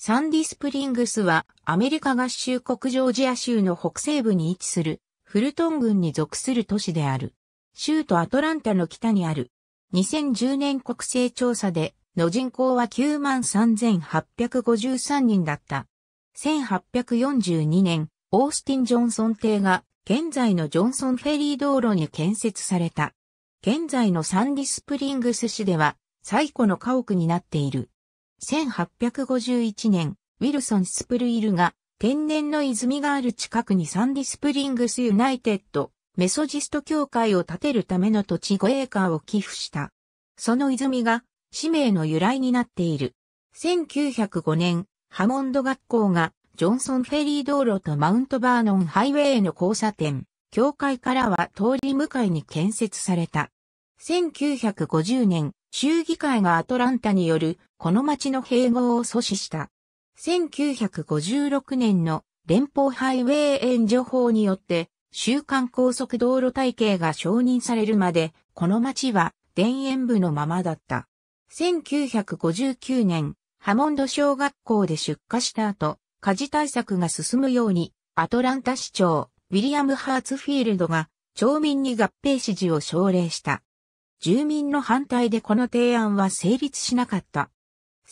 サンディスプリングスはアメリカ合衆国ジョージア州の北西部に位置するフルトン郡に属する都市である。州都アトランタの北にある。2010年国勢調査での人口は93,853人だった。1842年、オースティン・ジョンソン邸が現在のジョンソンフェリー道路に建設された。現在のサンディスプリングス市では最古の家屋になっている。1851年、ウィルソン・スプルイルが天然の泉がある近くにサンディスプリングス・ユナイテッド、メソジスト教会を建てるための土地5エーカーを寄付した。その泉が、使名の由来になっている。1905年、ハモンド学校が、ジョンソンフェリー道路とマウントバーノンハイウェイの交差点、教会からは通り向かいに建設された。1950年、州議会がアトランタによるこの町の併合を阻止した。1956年の連邦ハイウェイ援助法によって週間高速道路体系が承認されるまで、この町は田園部のままだった。1959年、ハモンド小学校で出火した後、火事対策が進むように、アトランタ市長、ウィリアム・ハーツフィールドが、町民に合併指示を奨励した。住民の反対でこの提案は成立しなかった。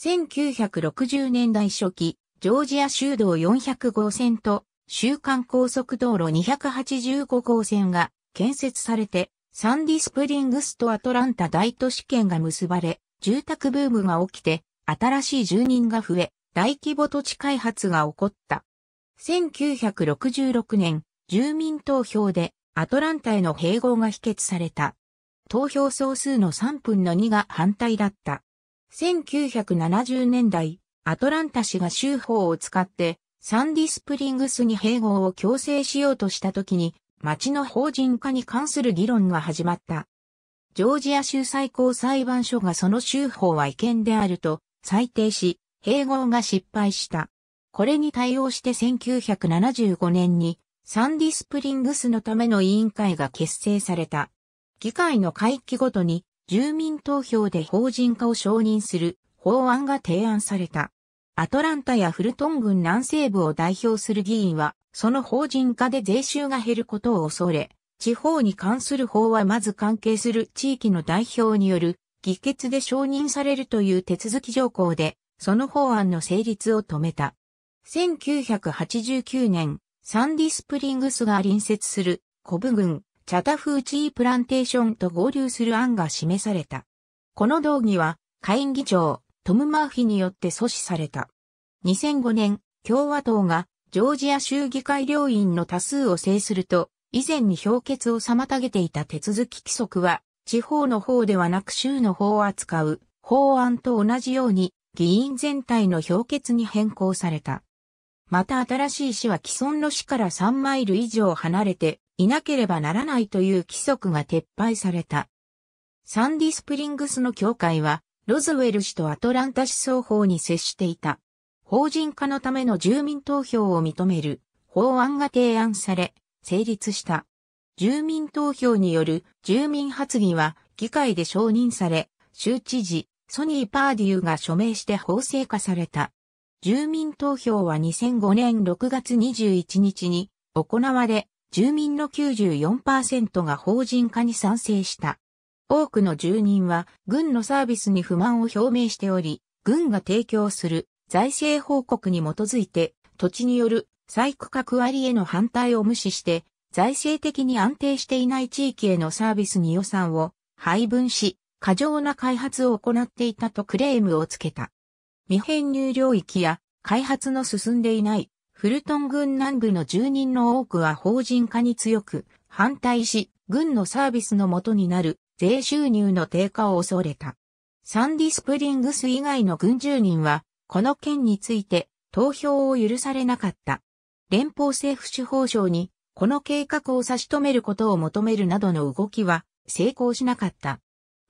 1960年代初期、ジョージア州道400号線と週間高速道路285号線が建設されて、サンディスプリングスとアトランタ大都市圏が結ばれ、住宅ブームが起きて、新しい住人が増え、大規模土地開発が起こった。1966年、住民投票でアトランタへの併合が否決された。投票総数の3分の2が反対だった。1970年代、アトランタ市が州法を使ってサンディスプリングスに併合を強制しようとした時に、町の法人化に関する議論が始まった。ジョージア州最高裁判所がその州法は違憲であると裁定し、併合が失敗した。これに対応して1975年にサンディスプリングスのための委員会が結成された。議会の会期ごとに住民投票で法人化を承認する法案が提案された。アトランタやフルトン郡南西部を代表する議員は、その法人化で税収が減ることを恐れ、地方に関する法はまず関係する地域の代表による議決で承認されるという手続き条項で、その法案の成立を止めた。1989年、サンディスプリングスが隣接するコブ郡チャタフーチープランテーションと合流する案が示された。この動議は、下院議長、トム・マーフィによって阻止された。2005年、共和党が、ジョージア州議会両院の多数を制すると、以前に評決を妨げていた手続き規則は、地方の方ではなく州の方を扱う法案と同じように議員全体の評決に変更された。また新しい市は既存の市から3マイル以上離れていなければならないという規則が撤廃された。サンディスプリングスの教会は、ロズウェル氏とアトランタ市双方に接していた。法人化のための住民投票を認める法案が提案され、成立した。住民投票による住民発議は議会で承認され、州知事、ソニー・パーディーが署名して法制化された。住民投票は2005年6月21日に行われ、住民の94%が法人化に賛成した。多くの住人は軍のサービスに不満を表明しており、軍が提供する財政報告に基づいて土地による再区画割への反対を無視して財政的に安定していない地域へのサービスに予算を配分し過剰な開発を行っていたとクレームをつけた。未編入領域や開発の進んでいないフルトン軍南部の住人の多くは法人化に強く反対し、軍のサービスのもとになる税収入の低下を恐れた。サンディスプリングス以外の軍住人は、この件について投票を許されなかった。連邦政府司法省に、この計画を差し止めることを求めるなどの動きは成功しなかった。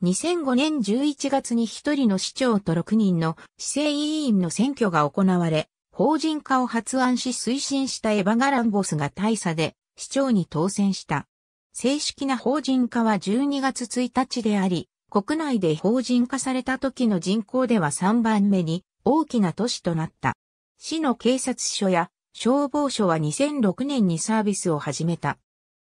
2005年11月に一人の市長と6人の市政委員の選挙が行われ、法人化を発案し推進したエヴァ・ガランボスが大佐で市長に当選した。正式な法人化は12月1日であり、国内で法人化された時の人口では3番目に大きな都市となった。市の警察署や消防署は2006年にサービスを始めた。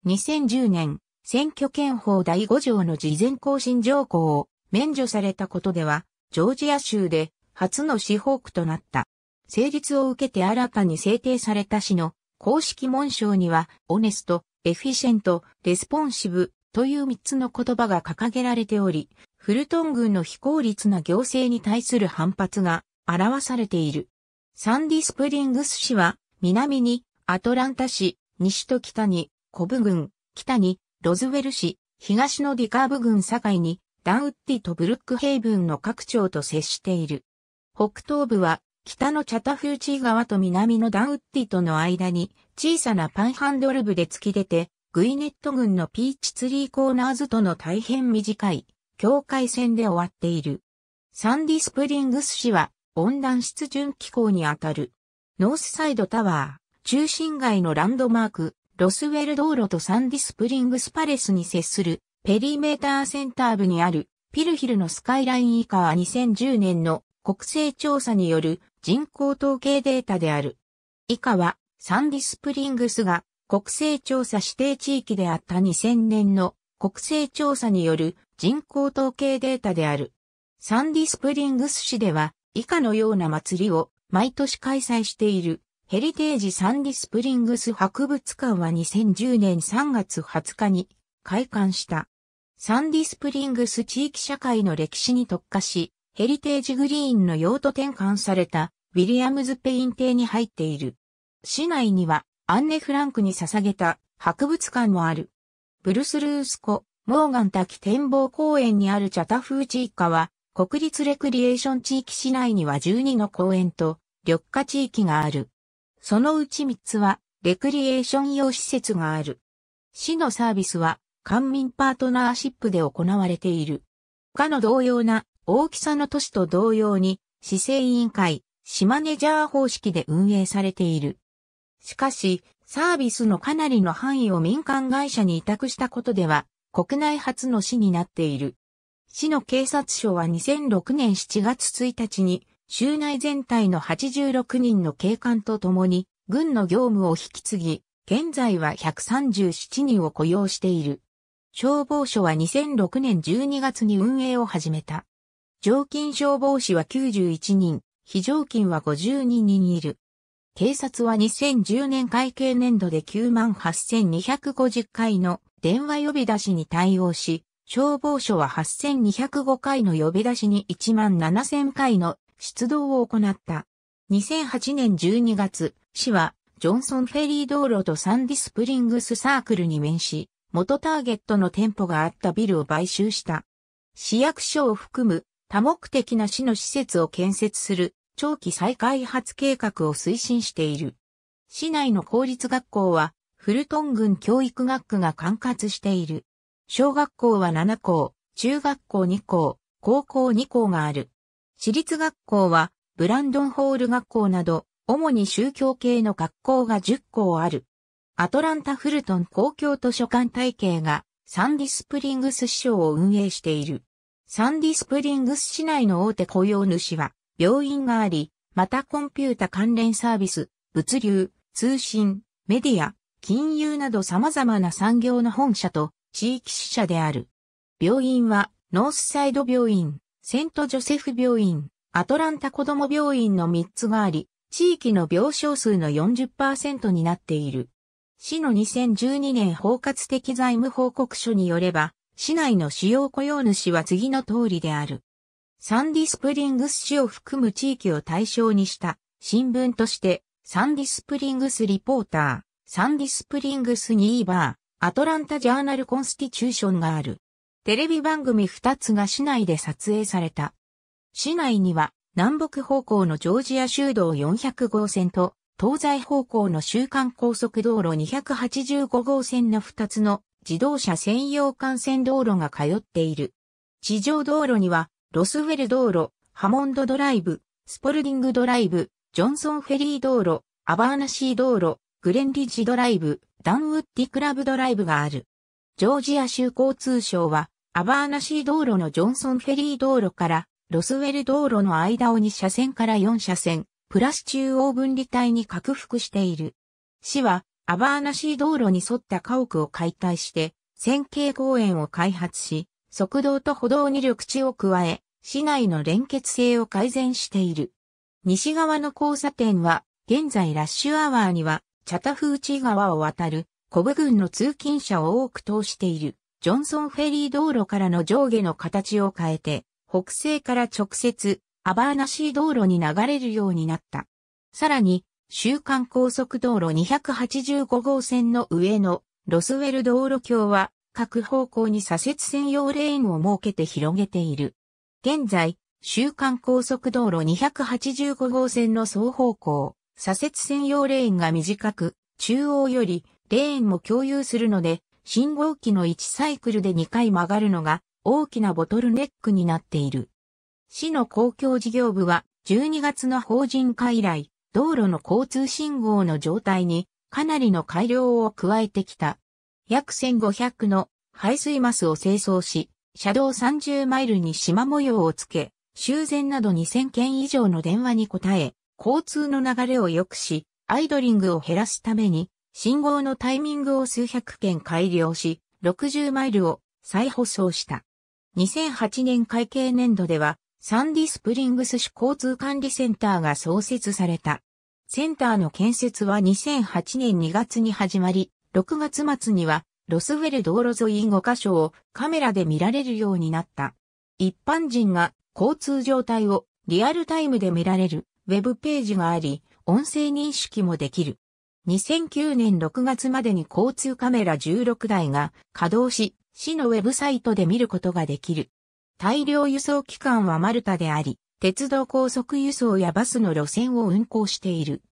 2010年、選挙権法第5条の事前更新条項を免除されたことでは、ジョージア州で初の司法区となった。成立を受けて新たに制定された市の公式紋章には、オネスト、エフィシェント、レスポンシブという3つの言葉が掲げられており、フルトン軍の非効率な行政に対する反発が表されている。サンディスプリングス市は、南にアトランタ市、西と北にコブ郡、北にロズウェル市、東のディカーブ郡境にダンウッディとブルックヘイブンの各町と接している。北東部は北のチャタフーチー川と南のダウッディとの間に小さなパンハンドル部で突き出て、グイネット軍のピーチツリーコーナーズとの大変短い境界線で終わっている。サンディスプリングス市は温暖湿潤気候にあたる。ノースサイドタワー、中心街のランドマーク、ロスウェル道路とサンディスプリングスパレスに接するペリメーターセンター部にあるピルヒルのスカイライン以下は2010年の国勢調査による人口統計データである。以下は、サンディスプリングスが国勢調査指定地域であった2000年の国勢調査による人口統計データである。サンディスプリングス市では以下のような祭りを毎年開催しているヘリテージサンディスプリングス博物館は2010年3月20日に開館した。サンディスプリングス地域社会の歴史に特化し、ヘリテージグリーンの用途転換されたウィリアムズ・ペイン邸に入っている。市内にはアンネ・フランクに捧げた博物館もある。ブルスルース湖、モーガン滝展望公園にあるチャタフーチ一家は、国立レクリエーション地域市内には12の公園と緑化地域がある。そのうち3つはレクリエーション用施設がある。市のサービスは官民パートナーシップで行われている。他の同様な大きさの都市と同様に、市政委員会、市マネジャー方式で運営されている。しかし、サービスのかなりの範囲を民間会社に委託したことでは、国内初の市になっている。市の警察署は2006年7月1日に、州内全体の86人の警官と共に、軍の業務を引き継ぎ、現在は137人を雇用している。消防署は2006年12月に運営を始めた。常勤消防士は91人、非常勤は52人いる。警察は2010年会計年度で98,250回の電話呼び出しに対応し、消防署は8,205回の呼び出しに17,000回の出動を行った。2008年12月、市はジョンソンフェリー道路とサンディスプリングスサークルに面し、元ターゲットの店舗があったビルを買収した。市役所を含む多目的な市の施設を建設する長期再開発計画を推進している。市内の公立学校はフルトン郡教育学区が管轄している。小学校は7校、中学校2校、高校2校がある。私立学校はブランドンホール学校など主に宗教系の学校が10校ある。アトランタ・フルトン公共図書館体系がサンディスプリングス市場を運営している。サンディスプリングス市内の大手雇用主は、病院があり、またコンピュータ関連サービス、物流、通信、メディア、金融など様々な産業の本社と地域支社である。病院は、ノースサイド病院、セントジョセフ病院、アトランタ子ども病院の3つがあり、地域の病床数の40%になっている。市の2012年包括的財務報告書によれば、市内の主要雇用主は次の通りである。サンディスプリングス市を含む地域を対象にした新聞として、サンディスプリングスリポーター、サンディスプリングスニーバー、アトランタジャーナルコンスティチューションがある。テレビ番組2つが市内で撮影された。市内には南北方向のジョージア州道400号線と東西方向の週間高速道路285号線の2つの自動車専用幹線道路が通っている。地上道路には、ロスウェル道路、ハモンドドライブ、スポルディングドライブ、ジョンソンフェリー道路、アバーナシー道路、グレンリッジドライブ、ダンウッディクラブドライブがある。ジョージア州交通省は、アバーナシー道路のジョンソンフェリー道路から、ロスウェル道路の間を2車線から4車線、プラス中央分離帯に拡幅している。市は、アバーナシー道路に沿った家屋を解体して、線形公園を開発し、側道と歩道に緑地を加え、市内の連結性を改善している。西側の交差点は、現在ラッシュアワーには、チャタフーチ川を渡る、コブ群の通勤者を多く通している、ジョンソンフェリー道路からの上下の形を変えて、北西から直接、アバーナシー道路に流れるようになった。さらに、週間高速道路285号線の上のロスウェル道路橋は各方向に左折専用レーンを設けて広げている。現在、週間高速道路285号線の双方向、左折専用レーンが短く、中央よりレーンも共有するので、信号機の1サイクルで2回曲がるのが大きなボトルネックになっている。市の公共事業部は12月の法人化以来、道路の交通信号の状態にかなりの改良を加えてきた。約1500の排水マスを清掃し、車道30マイルに縞模様をつけ、修繕など2000件以上の電話に応え、交通の流れを良くし、アイドリングを減らすために、信号のタイミングを数百件改良し、60マイルを再舗装した。2008年会計年度では、サンディスプリングス市交通管理センターが創設された。センターの建設は2008年2月に始まり、6月末にはロスウェル道路沿い5カ所をカメラで見られるようになった。一般人が交通状態をリアルタイムで見られるウェブページがあり、音声認識もできる。2009年6月までに交通カメラ16台が稼働し、市のウェブサイトで見ることができる。大量輸送機関はマルタであり、鉄道高速輸送やバスの路線を運行している。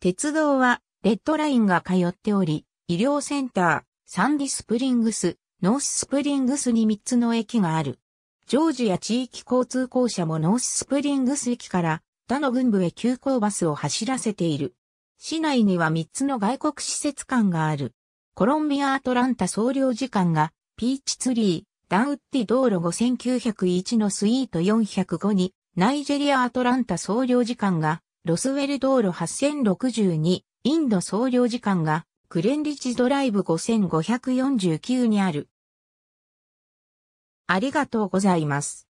鉄道は、レッドラインが通っており、医療センター、サンディスプリングス、ノーススプリングスに3つの駅がある。ジョージア地域交通公社もノーススプリングス駅から他の軍部へ急行バスを走らせている。市内には3つの外国施設館がある。コロンビア・アトランタ総領事館がピーチツリー、ダウッディ道路5901のスイート405に、ナイジェリア・アトランタ総領事館が、ロスウェル道路8062、インド総領事館が、クレンリッジドライブ5549にある。ありがとうございます。